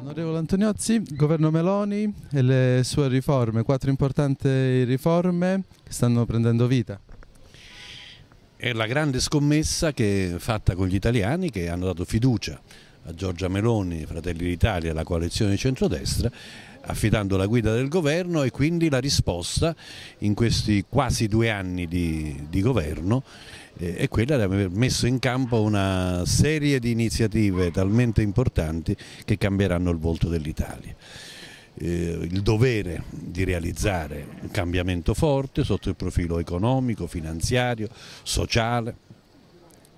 Onorevole Antoniozzi, governo Meloni e le sue riforme, quattro importanti riforme che stanno prendendo vita. È la grande scommessa che, fatta con gli italiani che hanno dato fiducia a Giorgia Meloni, Fratelli d'Italia e alla coalizione centrodestra affidando la guida del governo e quindi la risposta in questi quasi due anni di, di governo è quella di aver messo in campo una serie di iniziative talmente importanti che cambieranno il volto dell'Italia. Eh, il dovere di realizzare un cambiamento forte sotto il profilo economico, finanziario, sociale,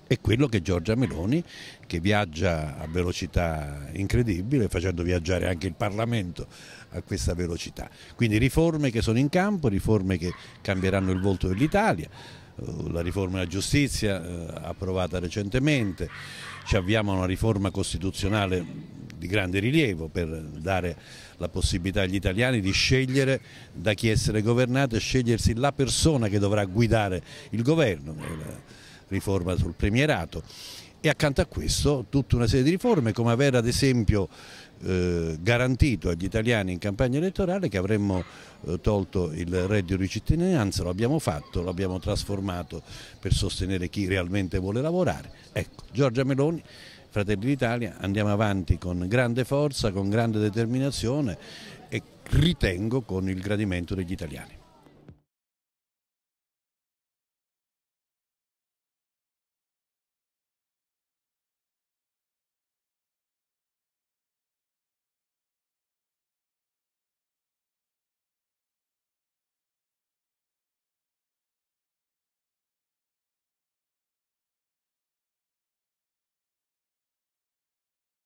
è quello che Giorgia Meloni, che viaggia a velocità incredibile, facendo viaggiare anche il Parlamento a questa velocità. Quindi riforme che sono in campo, riforme che cambieranno il volto dell'Italia, eh, la riforma della giustizia eh, approvata recentemente, ci avviamo a una riforma costituzionale di grande rilievo per dare la possibilità agli italiani di scegliere da chi essere governato e scegliersi la persona che dovrà guidare il governo, la riforma sul premierato e accanto a questo tutta una serie di riforme come aver ad esempio eh, garantito agli italiani in campagna elettorale che avremmo eh, tolto il reddito di cittadinanza, lo abbiamo fatto, lo abbiamo trasformato per sostenere chi realmente vuole lavorare. Ecco, Giorgia Meloni, Fratelli d'Italia, andiamo avanti con grande forza, con grande determinazione e ritengo con il gradimento degli italiani.